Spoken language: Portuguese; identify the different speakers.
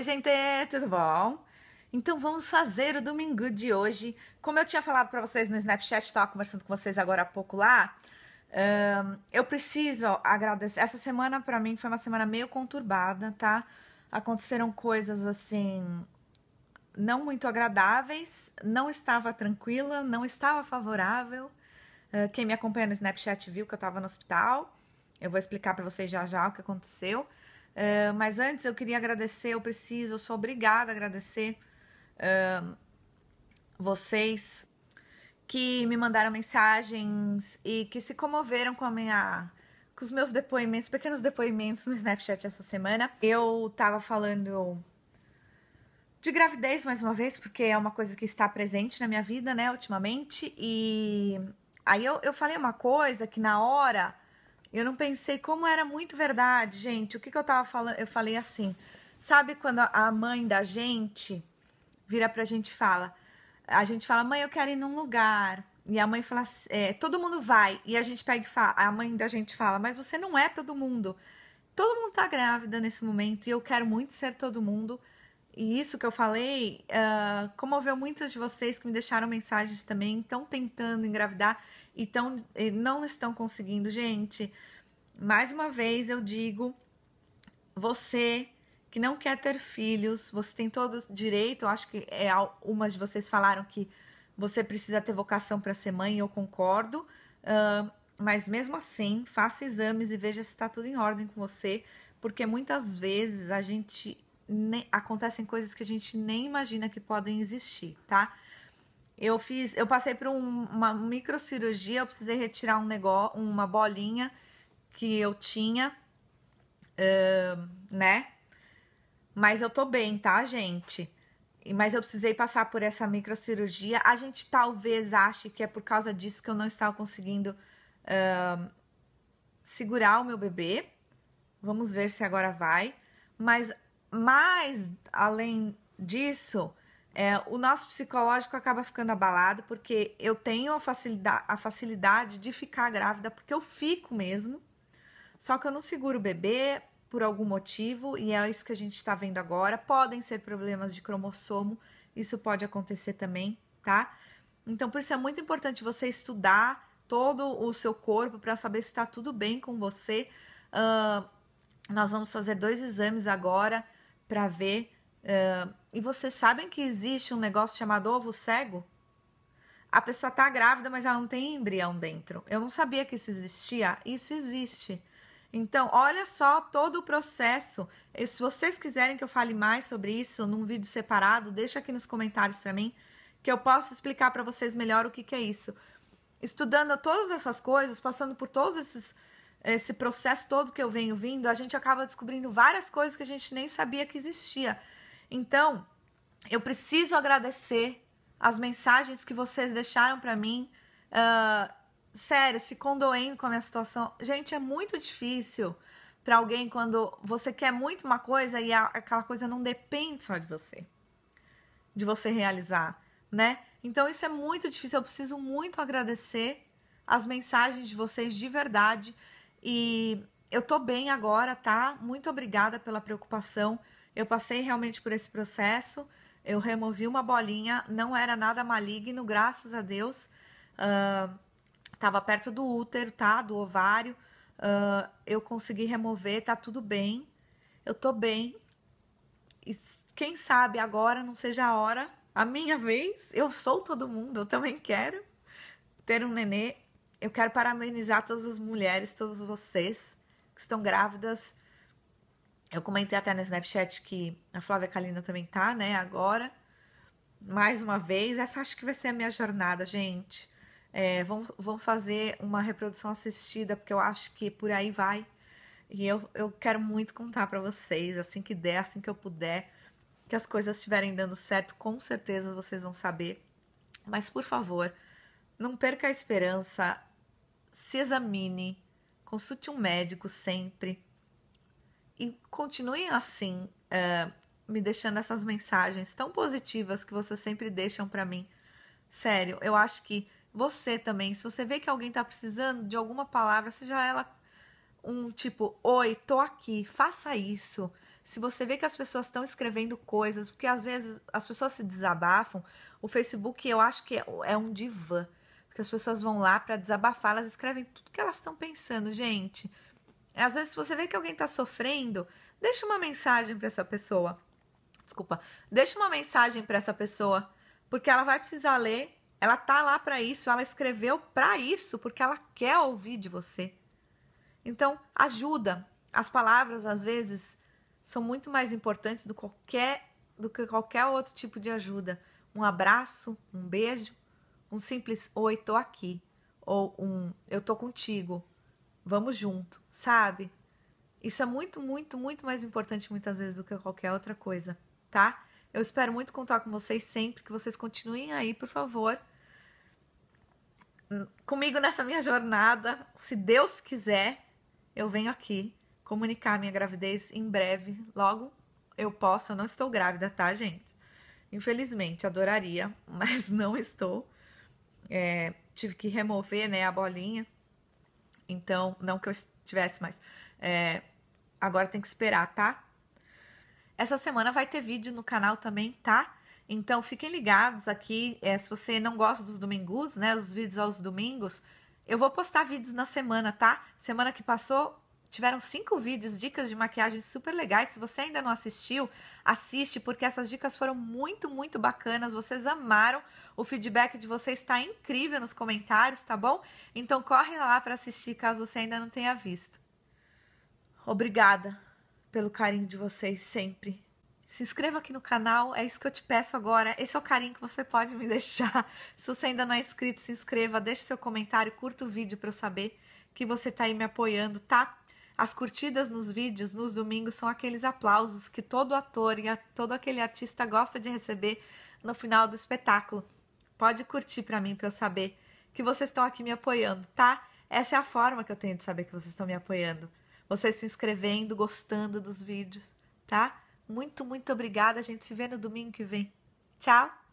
Speaker 1: Oi, gente, tudo bom? Então vamos fazer o domingo de hoje. Como eu tinha falado para vocês no Snapchat, estava conversando com vocês agora há pouco lá. Um, eu preciso agradecer. Essa semana para mim foi uma semana meio conturbada, tá? Aconteceram coisas assim não muito agradáveis. Não estava tranquila, não estava favorável. Uh, quem me acompanha no Snapchat viu que eu estava no hospital. Eu vou explicar para vocês já já o que aconteceu. Uh, mas antes eu queria agradecer, eu preciso, eu sou obrigada a agradecer uh, vocês que me mandaram mensagens e que se comoveram com a minha com os meus depoimentos, pequenos depoimentos no Snapchat essa semana. Eu tava falando de gravidez mais uma vez, porque é uma coisa que está presente na minha vida, né, ultimamente, e aí eu, eu falei uma coisa que na hora eu não pensei como era muito verdade, gente. O que, que eu tava falando? Eu falei assim. Sabe quando a mãe da gente vira pra gente e fala? A gente fala, mãe, eu quero ir num lugar. E a mãe fala, assim, é, todo mundo vai. E a gente pega e fala, a mãe da gente fala, mas você não é todo mundo. Todo mundo tá grávida nesse momento e eu quero muito ser todo mundo. E isso que eu falei uh, comoveu muitas de vocês que me deixaram mensagens também, estão tentando engravidar e, tão, e não estão conseguindo. Gente, mais uma vez eu digo: você que não quer ter filhos, você tem todo direito. Eu acho que é, algumas de vocês falaram que você precisa ter vocação para ser mãe, eu concordo. Uh, mas mesmo assim, faça exames e veja se está tudo em ordem com você, porque muitas vezes a gente acontecem coisas que a gente nem imagina que podem existir, tá? Eu fiz, eu passei por um, uma microcirurgia, eu precisei retirar um negócio, uma bolinha que eu tinha, uh, né? Mas eu tô bem, tá, gente? Mas eu precisei passar por essa microcirurgia. A gente talvez ache que é por causa disso que eu não estava conseguindo uh, segurar o meu bebê. Vamos ver se agora vai. Mas mas, além disso, é, o nosso psicológico acaba ficando abalado porque eu tenho a facilidade, a facilidade de ficar grávida, porque eu fico mesmo. Só que eu não seguro o bebê por algum motivo, e é isso que a gente está vendo agora. Podem ser problemas de cromossomo, isso pode acontecer também, tá? Então, por isso é muito importante você estudar todo o seu corpo para saber se está tudo bem com você. Uh, nós vamos fazer dois exames agora para ver. Uh, e vocês sabem que existe um negócio chamado ovo cego? A pessoa tá grávida, mas ela não tem embrião dentro. Eu não sabia que isso existia. Isso existe. Então, olha só todo o processo. E se vocês quiserem que eu fale mais sobre isso num vídeo separado, deixa aqui nos comentários para mim que eu posso explicar para vocês melhor o que, que é isso. Estudando todas essas coisas, passando por todos esses esse processo todo que eu venho vindo, a gente acaba descobrindo várias coisas que a gente nem sabia que existia. Então, eu preciso agradecer as mensagens que vocês deixaram para mim. Uh, sério, se condoendo com a minha situação. Gente, é muito difícil para alguém quando você quer muito uma coisa e a, aquela coisa não depende só de você, de você realizar, né? Então isso é muito difícil. Eu preciso muito agradecer as mensagens de vocês de verdade. E eu tô bem agora, tá? Muito obrigada pela preocupação. Eu passei realmente por esse processo. Eu removi uma bolinha, não era nada maligno, graças a Deus. Uh, tava perto do útero, tá? Do ovário. Uh, eu consegui remover, tá tudo bem. Eu tô bem. E quem sabe agora não seja a hora, a minha vez. Eu sou todo mundo, eu também quero ter um nenê eu quero parabenizar todas as mulheres, todas vocês que estão grávidas. Eu comentei até no Snapchat que a Flávia Kalina também tá, né, agora. Mais uma vez, essa acho que vai ser a minha jornada, gente. É, vamos, vamos fazer uma reprodução assistida, porque eu acho que por aí vai. E eu, eu quero muito contar para vocês, assim que der, assim que eu puder, que as coisas estiverem dando certo, com certeza vocês vão saber. Mas, por favor, não perca a esperança, se examine, consulte um médico sempre e continuem assim, uh, me deixando essas mensagens tão positivas que vocês sempre deixam para mim. Sério, eu acho que você também, se você vê que alguém tá precisando de alguma palavra, seja ela um tipo, oi, tô aqui, faça isso. Se você vê que as pessoas estão escrevendo coisas, porque às vezes as pessoas se desabafam, o Facebook eu acho que é, é um divã que as pessoas vão lá para desabafar, elas escrevem tudo que elas estão pensando, gente. Às vezes, se você vê que alguém está sofrendo, deixa uma mensagem para essa pessoa. Desculpa, deixa uma mensagem para essa pessoa, porque ela vai precisar ler. Ela tá lá para isso, ela escreveu para isso, porque ela quer ouvir de você. Então, ajuda. As palavras, às vezes, são muito mais importantes do, qualquer, do que qualquer outro tipo de ajuda. Um abraço, um beijo, um simples oi, tô aqui, ou um eu tô contigo, vamos junto, sabe? Isso é muito, muito, muito mais importante muitas vezes do que qualquer outra coisa, tá? Eu espero muito contar com vocês sempre, que vocês continuem aí, por favor, hum, comigo nessa minha jornada. Se Deus quiser, eu venho aqui comunicar minha gravidez em breve. Logo eu posso, eu não estou grávida, tá, gente? Infelizmente, adoraria, mas não estou é, tive que remover né, a bolinha. Então, não que eu estivesse mais. É, agora tem que esperar, tá? Essa semana vai ter vídeo no canal também, tá? Então, fiquem ligados aqui. É, se você não gosta dos domingos, né? Os vídeos aos domingos, eu vou postar vídeos na semana, tá? Semana que passou, tiveram cinco vídeos, dicas de maquiagem super legais. Se você ainda não assistiu, assiste, porque essas dicas foram muito, muito bacanas. Vocês amaram. O feedback de vocês está incrível nos comentários, tá bom? Então corre lá para assistir caso você ainda não tenha visto. Obrigada pelo carinho de vocês sempre. Se inscreva aqui no canal, é isso que eu te peço agora. Esse é o carinho que você pode me deixar. Se você ainda não é inscrito, se inscreva, deixe seu comentário, curta o vídeo para eu saber que você está aí me apoiando, tá? As curtidas nos vídeos nos domingos são aqueles aplausos que todo ator e todo aquele artista gosta de receber no final do espetáculo. Pode curtir para mim para eu saber que vocês estão aqui me apoiando, tá? Essa é a forma que eu tenho de saber que vocês estão me apoiando. Vocês se inscrevendo, gostando dos vídeos, tá? Muito, muito obrigada. A gente se vê no domingo que vem. Tchau!